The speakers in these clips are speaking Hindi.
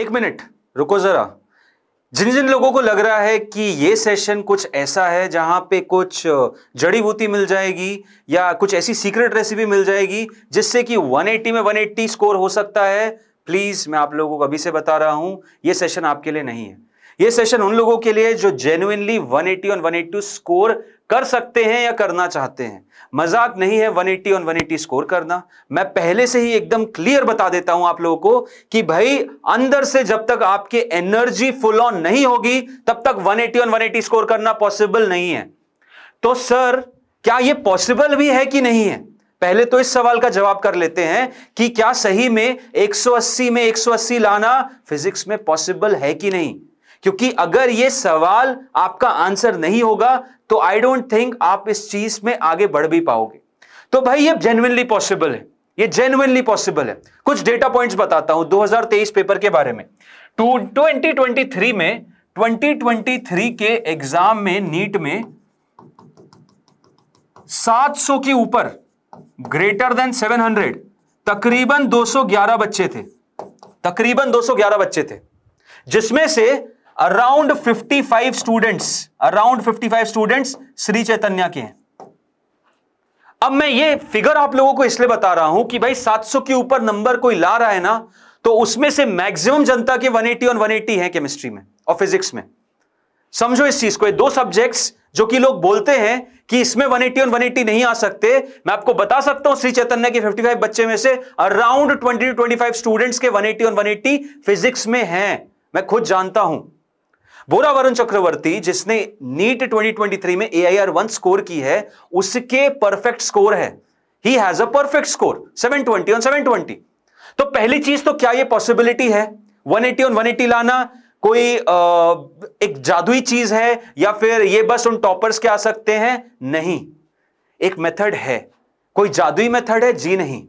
एक मिनट रुको ज़रा जिन जिन लोगों को लग रहा है कि ये सेशन कुछ ऐसा है जहां पे कुछ जड़ी बूटी मिल जाएगी या कुछ ऐसी सीक्रेट रेसिपी मिल जाएगी जिससे कि 180 में 180 स्कोर हो सकता है प्लीज़ मैं आप लोगों को अभी से बता रहा हूं ये सेशन आपके लिए नहीं है ये सेशन उन लोगों के लिए जो जेन्युनली 180 और 182 स्कोर कर सकते हैं या करना चाहते हैं मजाक नहीं है 180 और 180 स्कोर करना मैं पहले से ही एकदम क्लियर बता देता हूं आप लोगों को कि भाई अंदर से जब तक आपके एनर्जी फुल ऑन नहीं होगी तब तक 180 और 180 स्कोर करना पॉसिबल नहीं है तो सर क्या यह पॉसिबल भी है कि नहीं है पहले तो इस सवाल का जवाब कर लेते हैं कि क्या सही में 180 में 180 लाना फिजिक्स में पॉसिबल है कि नहीं क्योंकि अगर ये सवाल आपका आंसर नहीं होगा तो आई डोंट थिंक आप इस चीज में आगे बढ़ भी पाओगे तो भाई ये जेनुअनली पॉसिबल है ये जेनुअनली पॉसिबल है कुछ डेटा पॉइंट्स बताता हूं 2023 पेपर के बारे में टू 2023 में 2023 के एग्जाम में नीट में 700 के ऊपर ग्रेटर देन 700 तकरीबन 211 बच्चे थे तकरीबन 211 बच्चे थे जिसमें से around 55 students around 55 students Shri Chaitanya के हैं अब मैं ये फिगर आप लोगों को इसलिए बता रहा हूं कि भाई 700 के ऊपर नंबर कोई ला रहा है ना तो उसमें से मैक्सिमम जनता के 180 और 180 हैं केमिस्ट्री में और फिजिक्स में समझो इस चीज को ये दो सब्जेक्ट्स जो कि लोग बोलते हैं कि इसमें 180 और 180 नहीं आ सकते मैं आपको बता सकता हूं श्री चैतन्य के 55 बच्चे में से अराउंड 20 टू 25 स्टूडेंट्स के 180 और 180 फिजिक्स में हैं मैं खुद जानता हूं बोरा वरुण चक्रवर्ती जिसने नीट 2023 में A I R one score की है उसके परफेक्ट स्कोर है ही has a perfect score 720 on 720 तो पहली चीज तो क्या ये पॉसिबिलिटी है 180 ऑन 180 लाना कोई आ, एक जादुई चीज है या फिर ये बस उन टॉपर्स के आ सकते हैं नहीं एक मेथड है कोई जादुई मेथड है जी नहीं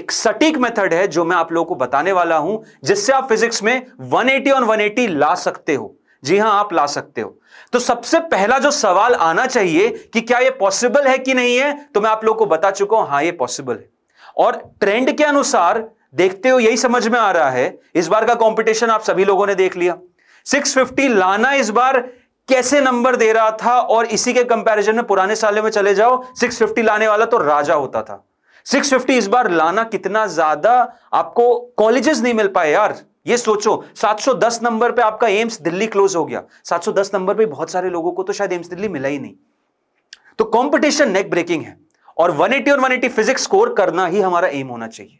एक सटीक मेथड है जो मैं आप लोगों को बताने वाला हूं जिससे आप फिजिक्स में 180 ऑन 180 ला सकते हो जी हां आप ला सकते हो तो सबसे पहला जो सवाल आना चाहिए कि क्या यह पॉसिबल है कि नहीं है तो मैं आप लोगों को बता चुका हूं हाँ ये पॉसिबल है और ट्रेंड के अनुसार देखते हुए यही समझ में आ रहा है इस बार का कंपटीशन आप सभी लोगों ने देख लिया 650 लाना इस बार कैसे नंबर दे रहा था और इसी के कंपैरिजन में पुराने सालों में चले जाओ 650 लाने वाला तो राजा होता था 650 इस बार लाना कितना ज्यादा आपको कॉलेजेस नहीं मिल पाए यार ये सोचो 710 नंबर पे आपका एम्स दिल्ली क्लोज हो गया 710 नंबर पे बहुत सारे लोगों को तो शायद एम्स दिल्ली मिला ही नहीं तो कंपटीशन नेक ब्रेकिंग है और 180 और 180 फिजिक्स स्कोर करना ही हमारा एम होना चाहिए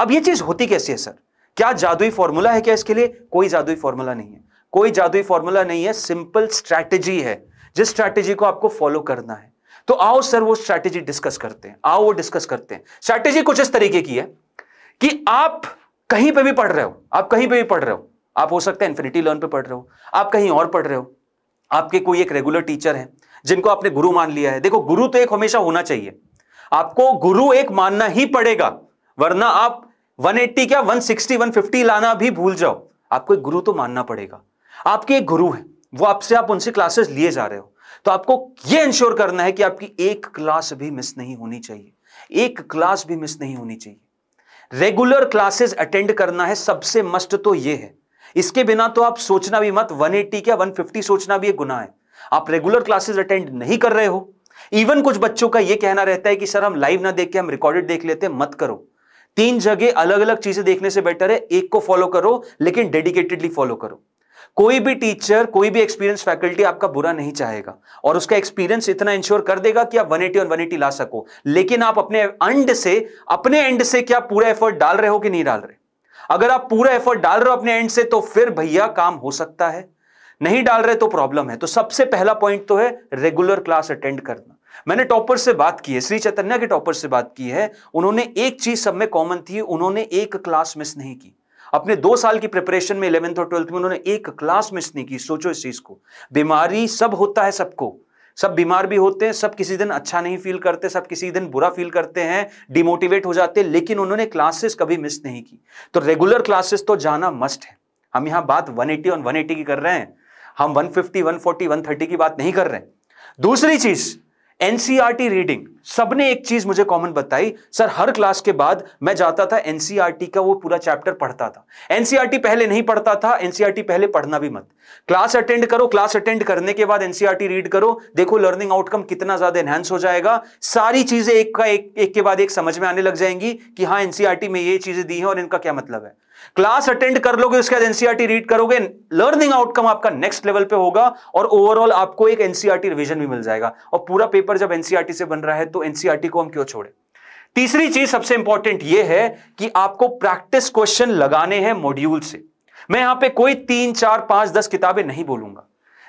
अब ये चीज होती कैसी है सर क्या जादुई फॉर्मूला है क्या इसके लिए कोई जादुई फॉर्मूला नहीं है कोई जादुई फॉर्मूला नहीं है सिंपल स्ट्रैटेजी है जिस स्ट्रैटेजी को आपको फॉलो करना है तो आओ सर वो स्ट्रैटेजी डिस्कस करते हैं आओ वो डिस्कस करते हैं स्ट्रैटेजी कुछ इस तरीके की है कि आप कहीं पे भी पढ़ रहे हो आप कहीं पे भी पढ़ रहे हो आप हो सकता है इन्फिनिटी लर्न पे पढ़ रहे हो आप कहीं और पढ़ रहे हो आपके कोई एक रेगुलर टीचर है जिनको आपने गुरु मान लिया है देखो गुरु तो एक हमेशा होना चाहिए आपको गुरु एक मानना ही पड़ेगा वरना आप 180 क्या 160 150 लाना भी भूल जाओ आपको एक गुरु तो मानना पड़ेगा आपके एक गुरु है वो आपसे आप उनसे क्लासेस लिए जा रहे हो तो आपको ये इंश्योर करना है कि आपकी एक क्लास भी मिस नहीं होनी चाहिए एक क्लास भी मिस नहीं होनी चाहिए रेगुलर क्लासेस अटेंड करना है सबसे मस्ट तो ये है इसके बिना तो आप सोचना भी मत 180 क्या 150 सोचना भी एक गुना है आप रेगुलर क्लासेस अटेंड नहीं कर रहे हो इवन कुछ बच्चों का यह कहना रहता है कि सर हम लाइव ना देख के हम रिकॉर्डेड देख लेते हैं मत करो तीन जगह अलग अलग चीजें देखने से बेटर है एक को फॉलो करो लेकिन डेडिकेटेडली फॉलो करो कोई भी टीचर कोई भी एक्सपीरियंस फैकल्टी आपका बुरा नहीं चाहेगा और उसका एक्सपीरियंस इतना इंश्योर कर देगा कि आप वन एटी और एटी ला सको लेकिन आप अपने एंड से अपने एंड से क्या पूरा एफर्ट डाल रहे हो कि नहीं डाल रहे अगर आप पूरा एफर्ट डाल रहे हो अपने एंड से तो फिर भैया काम हो सकता है नहीं डाल रहे तो प्रॉब्लम है तो सबसे पहला पॉइंट तो है रेगुलर क्लास अटेंड करना मैंने टॉपर से बात की है श्री चैतन्य के टॉपर से बात की है उन्होंने एक चीज सब में कॉमन थी उन्होंने एक क्लास मिस नहीं की अपने दो साल की प्रिपरेशन में इलेवेंथ और ट्वेल्थ में उन्होंने एक क्लास मिस नहीं की सोचो इस चीज़ को बीमारी सब होता है सबको सब बीमार भी होते हैं सब किसी दिन अच्छा नहीं फील करते सब किसी दिन बुरा फील करते हैं डिमोटिवेट हो जाते हैं लेकिन उन्होंने क्लासेस कभी मिस नहीं की तो रेगुलर क्लासेस तो जाना मस्ट है हम यहां बात 180 और 180 की कर रहे हैं हम 150, 140, 130 की बात नहीं कर रहे हैं दूसरी चीज़ एनसीआरटी रीडिंग सबने एक चीज मुझे कॉमन बताई सर हर क्लास के बाद मैं जाता था एनसीआरटी का वो पूरा चैप्टर पढ़ता था एनसीआरटी पहले नहीं पढ़ता था एनसीआरटी पहले पढ़ना भी मत क्लास अटेंड करो क्लास अटेंड करने के बाद एनसीआरटी रीड करो देखो लर्निंग आउटकम कितना ज्यादा एनहेंस हो जाएगा सारी चीजें एक का एक, एक के बाद एक समझ में आने लग जाएंगी कि हाँ एनसीआरटी में ये चीजें दी हैं और इनका क्या मतलब है क्लास अटेंड कर लोगे उसके बाद एनसीआरटी e रीड करोगे लर्निंग आउटकम आपका नेक्स्ट लेवल पे होगा और ओवरऑल आपको एक एनसीआरटी रिविजन e भी मिल जाएगा और पूरा पेपर जब एनसीआरटी e से बन रहा है तो एनसीआरटी को हम क्यों छोड़े तीसरी चीज सबसे इंपॉर्टेंट यह है कि आपको प्रैक्टिस क्वेश्चन लगाने हैं मॉड्यूल से मैं यहां पे कोई तीन चार पांच दस किताबें नहीं बोलूंगा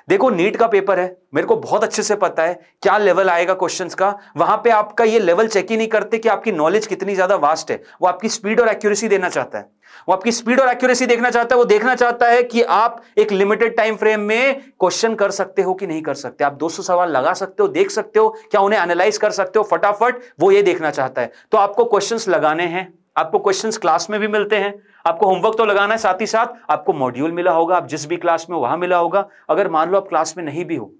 देखो नीट का पेपर है मेरे को बहुत अच्छे से पता है क्या लेवल आएगा क्वेश्चंस का वहां पे आपका ये लेवल चेक ही नहीं करते कि आपकी नॉलेज कितनी ज्यादा वास्ट है वो आपकी स्पीड और एक्यूरेसी देना चाहता है वो आपकी स्पीड और एक्यूरेसी देखना चाहता है वो देखना चाहता है कि आप एक लिमिटेड टाइम फ्रेम में क्वेश्चन कर सकते हो कि नहीं कर सकते आप 200 सवाल लगा सकते हो देख सकते हो क्या उन्हें एनालाइज कर सकते हो फटाफट वो ये देखना चाहता है तो आपको क्वेश्चन लगाने हैं आपको क्वेश्चंस क्लास में भी मिलते हैं आपको होमवर्क तो लगाना है साथ ही साथ आपको मॉड्यूल मिला होगा आप जिस भी क्लास में वहां मिला होगा अगर मान लो आप क्लास में नहीं भी हो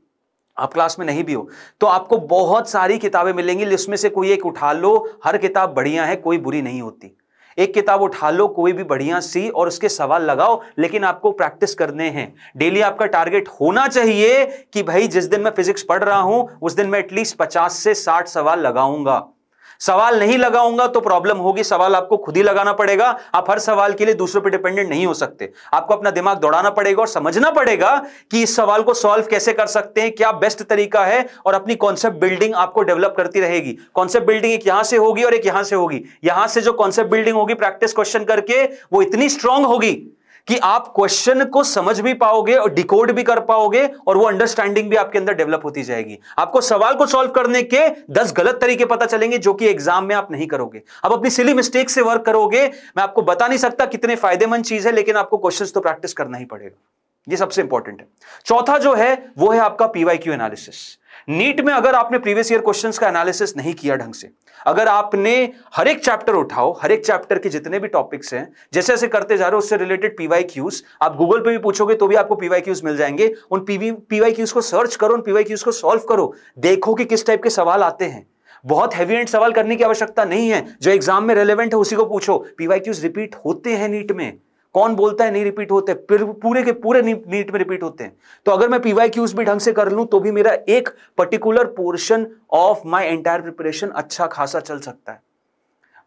आप क्लास में नहीं भी हो तो आपको बहुत सारी किताबें मिलेंगी जिसमें से कोई एक उठा लो हर किताब बढ़िया है कोई बुरी नहीं होती एक किताब उठा लो कोई भी बढ़िया सी और उसके सवाल लगाओ लेकिन आपको प्रैक्टिस करने हैं डेली आपका टारगेट होना चाहिए कि भाई जिस दिन मैं फिजिक्स पढ़ रहा हूं उस दिन मैं एटलीस्ट पचास से साठ सवाल लगाऊंगा सवाल नहीं लगाऊंगा तो प्रॉब्लम होगी सवाल आपको खुद ही लगाना पड़ेगा आप हर सवाल के लिए दूसरों पर डिपेंडेंट नहीं हो सकते आपको अपना दिमाग दौड़ाना पड़ेगा और समझना पड़ेगा कि इस सवाल को सॉल्व कैसे कर सकते हैं क्या बेस्ट तरीका है और अपनी कॉन्सेप्ट बिल्डिंग आपको डेवलप करती रहेगी कॉन्सेप्ट बिल्डिंग एक यहां से होगी और एक यहां से होगी यहां से जो कॉन्सेप्ट बिल्डिंग होगी प्रैक्टिस क्वेश्चन करके वो इतनी स्ट्रांग होगी कि आप क्वेश्चन को समझ भी पाओगे और डिकोड भी कर पाओगे और वो अंडरस्टैंडिंग भी आपके अंदर डेवलप होती जाएगी आपको सवाल को सॉल्व करने के दस गलत तरीके पता चलेंगे जो कि एग्जाम में आप नहीं करोगे आप अपनी सिली मिस्टेक से वर्क करोगे मैं आपको बता नहीं सकता कितने फायदेमंद चीज है लेकिन आपको क्वेश्चन तो प्रैक्टिस करना ही पड़ेगा ये सबसे इंपॉर्टेंट है चौथा जो है वो है आपका पीवाई क्यू एनालिसिस नीट में अगर आपने प्रीवियस ईयर क्वेश्चंस का एनालिसिस नहीं किया ढंग से अगर आपने हर एक चैप्टर उठाओ हर एक चैप्टर के जितने भी टॉपिक्स हैं जैसे जैसे करते जा रहे हो उससे रिलेटेड पीवाई क्यूज आप गूगल पे भी पूछोगे तो भी आपको पीवाई क्यूज मिल जाएंगे उन पीवाई क्यूज को सर्च करो उन पीवाई क्यूज को सॉल्व करो देखो कि किस टाइप के सवाल आते हैं बहुत हैवी एंड सवाल करने की आवश्यकता नहीं है जो एग्जाम में रेलिवेंट है उसी को पूछो पीवाई क्यूज रिपीट होते हैं नीट में कौन बोलता है नहीं रिपीट होते पूरे के पूरे नीट में रिपीट होते हैं तो अगर मैं पीवाई क्यूज भी ढंग से कर लूं तो भी मेरा एक particular portion of my entire preparation अच्छा खासा चल सकता है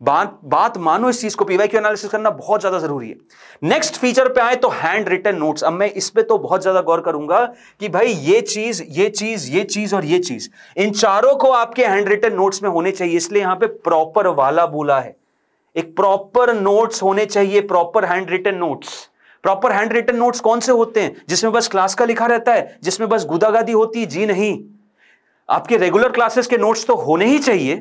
बात बात मानो इस चीज को पीवाई क्यू एनालिसिस करना बहुत ज्यादा जरूरी है नेक्स्ट फीचर पे आए तो हैंड रिटर्न नोट्स अब मैं इस पर तो बहुत ज्यादा गौर करूंगा कि भाई ये चीज ये चीज ये चीज और ये चीज इन चारों को आपके हैंड रिटन नोट्स में होने चाहिए इसलिए यहां पे प्रॉपर वाला बोला है एक प्रॉपर नोट्स होने चाहिए proper hand written notes proper hand written notes कौन से होते हैं जिसमें बस क्लास का लिखा रहता है जिसमें बस गुदागादी होती है जी नहीं आपके रेगुलर क्लासेस के नोट्स तो होने ही चाहिए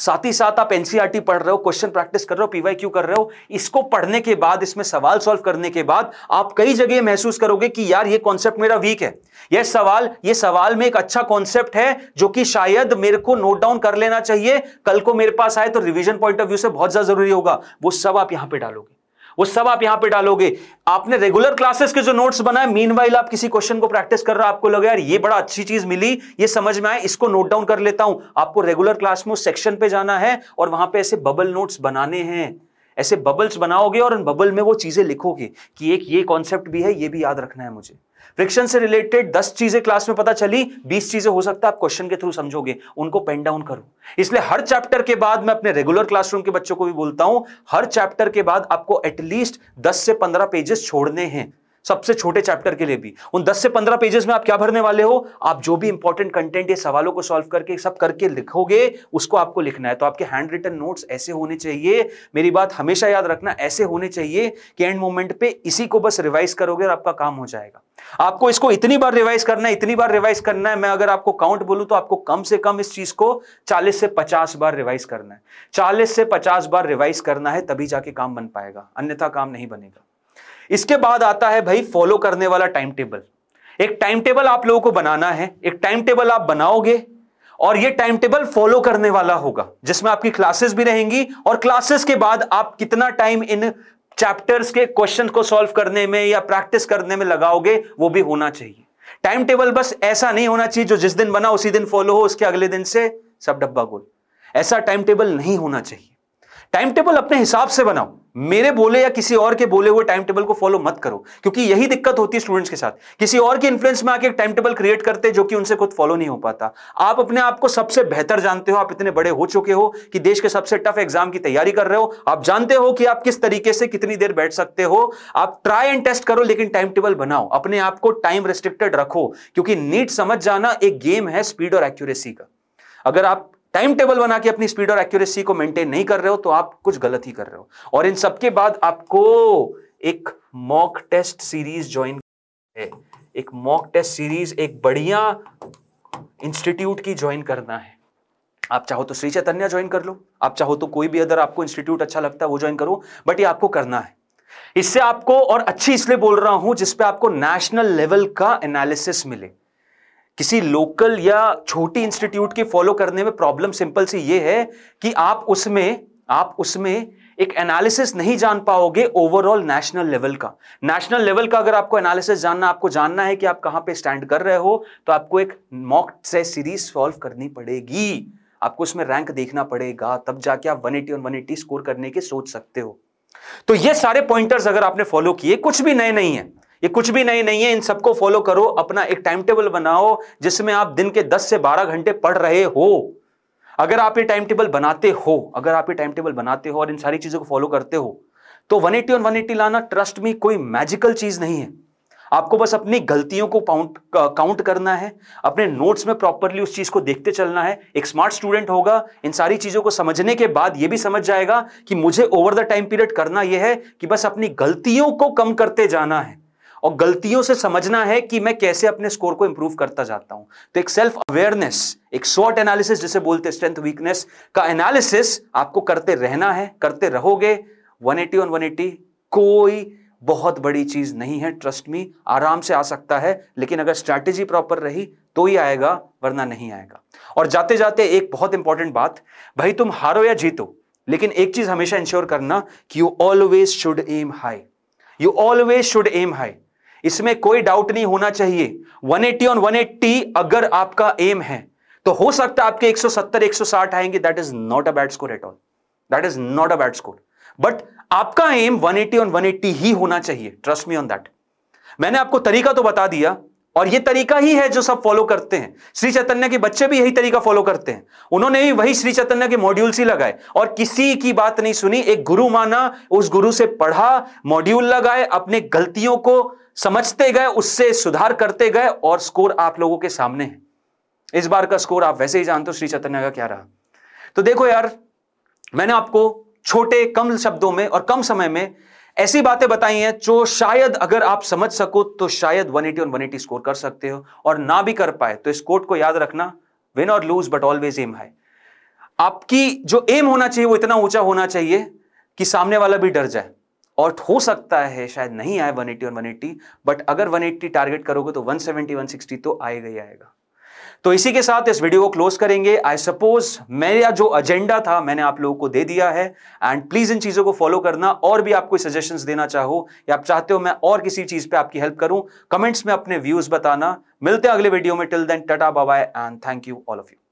साथ ही साथ आप एनसीईआरटी e पढ़ रहे हो क्वेश्चन प्रैक्टिस कर रहे हो पीवाई क्यू कर रहे हो इसको पढ़ने के बाद इसमें सवाल सॉल्व करने के बाद आप कई जगह महसूस करोगे कि यार ये कॉन्सेप्ट मेरा वीक है यह सवाल ये सवाल में एक अच्छा कॉन्सेप्ट है जो कि शायद मेरे को नोट डाउन कर लेना चाहिए कल को मेरे पास आए तो रिविजन पॉइंट ऑफ व्यू से बहुत ज्यादा जरूरी होगा वो सब आप यहां पर डालोगे वो सब आप यहां पे डालोगे आपने रेगुलर क्लासेस के जो नोट्स बनाए मीन आप किसी क्वेश्चन को प्रैक्टिस कर रहे हो आपको लगे यार ये बड़ा अच्छी चीज मिली ये समझ में आए इसको नोट डाउन कर लेता हूं आपको रेगुलर क्लास में सेक्शन पे जाना है और वहां पे ऐसे बबल नोट्स बनाने हैं ऐसे बबल्स बनाओगे और उन बबल में वो चीजें लिखोगे कि एक ये कॉन्सेप्ट भी है ये भी याद रखना है मुझे फ्रिक्शन से रिलेटेड दस चीजें क्लास में पता चली बीस चीजें हो सकता है आप क्वेश्चन के थ्रू समझोगे उनको पेन डाउन करो इसलिए हर चैप्टर के बाद मैं अपने रेगुलर क्लासरूम के बच्चों को भी बोलता हूं हर चैप्टर के बाद आपको एटलीस्ट दस से पंद्रह पेजेस छोड़ने हैं सबसे छोटे चैप्टर के लिए भी उन 10 से 15 पेजेस में आप क्या भरने वाले हो आप जो भी इंपॉर्टेंट कंटेंट ये सवालों को सॉल्व करके सब करके लिखोगे उसको आपको लिखना है तो आपके हैंड रिटन नोट्स ऐसे होने चाहिए मेरी बात हमेशा याद रखना ऐसे होने चाहिए कि एंड मोमेंट पे इसी को बस रिवाइज करोगे और आपका काम हो जाएगा आपको इसको इतनी बार रिवाइज करना है इतनी बार रिवाइज करना है मैं अगर आपको काउंट बोलूं तो आपको कम से कम इस चीज को चालीस से पचास बार रिवाइज करना है चालीस से पचास बार रिवाइज करना है तभी जाके काम बन पाएगा अन्यथा काम नहीं बनेगा इसके बाद आता है भाई फॉलो करने वाला टाइम टेबल एक टाइम टेबल आप लोगों को बनाना है एक टाइम टेबल आप बनाओगे और ये टाइम टेबल फॉलो करने वाला होगा जिसमें आपकी क्लासेस भी रहेंगी और क्लासेस के बाद आप कितना टाइम इन चैप्टर्स के क्वेश्चन को सॉल्व करने में या प्रैक्टिस करने में लगाओगे वो भी होना चाहिए टाइम टेबल बस ऐसा नहीं होना चाहिए जो जिस दिन बना उसी दिन फॉलो हो उसके अगले दिन से सब डब्बा गोल ऐसा टाइम टेबल नहीं होना चाहिए टाइम टेबल अपने हिसाब से बनाओ मेरे बोले या किसी और के बोले हुए टाइम टेबल को फॉलो मत करो क्योंकि यही दिक्कत होती है स्टूडेंट्स के साथ किसी और के इन्फ्लुएंस में आके एक टाइम टेबल क्रिएट करते जो कि उनसे खुद फॉलो नहीं हो पाता आप अपने आप को सबसे बेहतर जानते हो आप इतने बड़े हो चुके हो कि देश के सबसे टफ एग्जाम की तैयारी कर रहे हो आप जानते हो कि आप किस तरीके से कितनी देर बैठ सकते हो आप ट्राई एंड टेस्ट करो लेकिन टाइम टेबल बनाओ अपने आप को टाइम रेस्ट्रिक्टेड रखो क्योंकि नीट समझ जाना एक गेम है स्पीड और एक्यूरेसी का अगर आप टाइम टेबल बना के अपनी स्पीड और एक्यूरेसी को मेंटेन नहीं कर रहे हो तो आप कुछ गलत ही कर रहे हो और इन सबके बाद आपको एक मॉक टेस्ट सीरीज ज्वाइन है एक मॉक टेस्ट सीरीज एक बढ़िया इंस्टीट्यूट की ज्वाइन करना है आप चाहो तो श्री चैतन्य ज्वाइन कर लो आप चाहो तो कोई भी अदर आपको इंस्टीट्यूट अच्छा लगता है वो ज्वाइन करो बट ये आपको करना है इससे आपको और अच्छी इसलिए बोल रहा हूं जिसपे आपको नेशनल लेवल का एनालिसिस मिले किसी लोकल या छोटी इंस्टीट्यूट की फॉलो करने में प्रॉब्लम सिंपल सी ये है कि आप उसमें आप उसमें एक एनालिसिस नहीं जान पाओगे ओवरऑल नेशनल लेवल का नेशनल लेवल का अगर आपको एनालिसिस जानना आपको जानना है कि आप कहां पे स्टैंड कर रहे हो तो आपको एक मॉक से सीरीज सॉल्व करनी पड़ेगी आपको उसमें रैंक देखना पड़ेगा तब जाके आप 180 और 180 स्कोर करने के सोच सकते हो तो ये सारे पॉइंटर्स अगर आपने फॉलो किए कुछ भी नए नहीं है ये कुछ भी नए नहीं है इन सबको फॉलो करो अपना एक टाइम टेबल बनाओ जिसमें आप दिन के 10 से 12 घंटे पढ़ रहे हो अगर आप ये टाइम टेबल बनाते हो अगर आप ये टाइम टेबल बनाते हो और इन सारी चीज़ों को फॉलो करते हो तो 180 और 180 लाना ट्रस्ट में कोई मैजिकल चीज़ नहीं है आपको बस अपनी गलतियों को पाउंट काउंट करना है अपने नोट्स में प्रॉपरली उस चीज़ को देखते चलना है एक स्मार्ट स्टूडेंट होगा इन सारी चीज़ों को समझने के बाद ये भी समझ जाएगा कि मुझे ओवर द टाइम पीरियड करना यह है कि बस अपनी गलतियों को कम करते जाना है और गलतियों से समझना है कि मैं कैसे अपने स्कोर को इंप्रूव करता जाता हूं तो एक सेल्फ अवेयरनेस एक शॉर्ट एनालिसिस जिसे बोलते स्ट्रेंथ वीकनेस का एनालिसिस आपको करते रहना है करते रहोगे 180 ऑन एटी कोई बहुत बड़ी चीज नहीं है ट्रस्ट मी आराम से आ सकता है लेकिन अगर स्ट्रैटेजी प्रॉपर रही तो ही आएगा वरना नहीं आएगा और जाते जाते एक बहुत इंपॉर्टेंट बात भाई तुम हारो या जीतो लेकिन एक चीज हमेशा इंश्योर करना कि you always should aim high you always should aim high इसमें कोई डाउट नहीं होना चाहिए 180 ऑन 180 अगर आपका एम है तो हो सकता है आपके 170 160 आएंगे that is not a bad score at all that is not a bad score but आपका एम 180 ऑन 180 ही होना चाहिए ट्रस्ट मी ऑन दैट मैंने आपको तरीका तो बता दिया और ये तरीका ही है जो सब फॉलो करते हैं श्री चैतन्य के बच्चे भी यही तरीका फॉलो करते हैं उन्होंने भी वही श्री चैतन्य के मॉड्यूल ही लगाए और किसी की बात नहीं सुनी एक गुरु माना उस गुरु से पढ़ा मॉड्यूल लगाए अपने गलतियों को समझते गए उससे सुधार करते गए और स्कोर आप लोगों के सामने है इस बार का स्कोर आप वैसे ही जानते हो श्री चैतन्य का क्या रहा तो देखो यार मैंने आपको छोटे कम शब्दों में और कम समय में ऐसी बातें बताई हैं जो शायद अगर आप समझ सको तो शायद 180 और 180 स्कोर कर सकते हो और ना भी कर पाए तो इस कोट को याद रखना विन और lose but always aim high आपकी जो एम होना चाहिए वो इतना ऊंचा होना चाहिए कि सामने वाला भी डर जाए और हो सकता है शायद नहीं आए 180 और 180 बट अगर 180 टारगेट करोगे तो 170 160 तो आएगा ही आएगा तो इसी के साथ इस वीडियो को क्लोज करेंगे आई सपोज मेरा जो एजेंडा था मैंने आप लोगों को दे दिया है एंड प्लीज इन चीजों को फॉलो करना और भी आपको सजेशन सजेशंस देना चाहो या आप चाहते हो मैं और किसी चीज पे आपकी हेल्प करूं कमेंट्स में अपने व्यूज बताना मिलते हैं अगले वीडियो में till then tata bye and thank you all of you